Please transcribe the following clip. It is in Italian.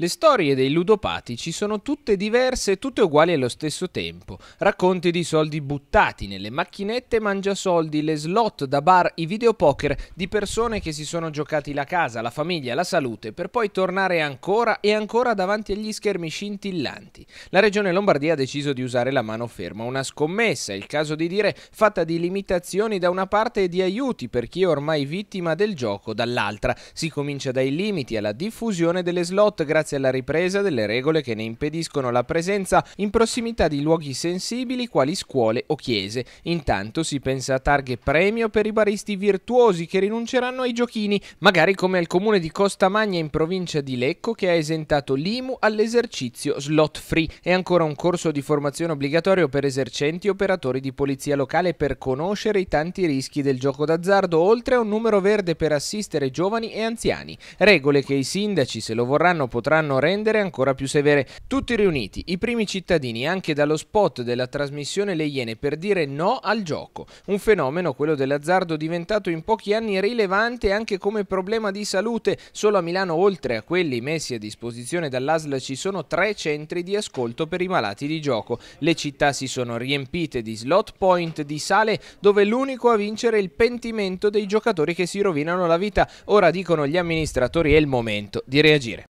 Le storie dei ludopatici sono tutte diverse e tutte uguali allo stesso tempo. Racconti di soldi buttati nelle macchinette mangiasoldi, le slot da bar, i videopoker di persone che si sono giocati la casa, la famiglia, la salute per poi tornare ancora e ancora davanti agli schermi scintillanti. La regione Lombardia ha deciso di usare la mano ferma, una scommessa, il caso di dire, fatta di limitazioni da una parte e di aiuti per chi è ormai vittima del gioco dall'altra. Si comincia dai limiti alla diffusione delle slot grazie grazie alla ripresa delle regole che ne impediscono la presenza in prossimità di luoghi sensibili quali scuole o chiese. Intanto si pensa a targhe premio per i baristi virtuosi che rinunceranno ai giochini, magari come al comune di Costa Magna in provincia di Lecco che ha esentato l'IMU all'esercizio slot free e ancora un corso di formazione obbligatorio per esercenti e operatori di polizia locale per conoscere i tanti rischi del gioco d'azzardo, oltre a un numero verde per assistere giovani e anziani. Regole che i sindaci, se lo vorranno, potranno potranno rendere ancora più severe. Tutti riuniti, i primi cittadini anche dallo spot della trasmissione Le Iene per dire no al gioco. Un fenomeno, quello dell'azzardo, diventato in pochi anni rilevante anche come problema di salute. Solo a Milano, oltre a quelli messi a disposizione dall'ASL, ci sono tre centri di ascolto per i malati di gioco. Le città si sono riempite di slot point, di sale, dove l'unico a vincere è il pentimento dei giocatori che si rovinano la vita. Ora dicono gli amministratori è il momento di reagire.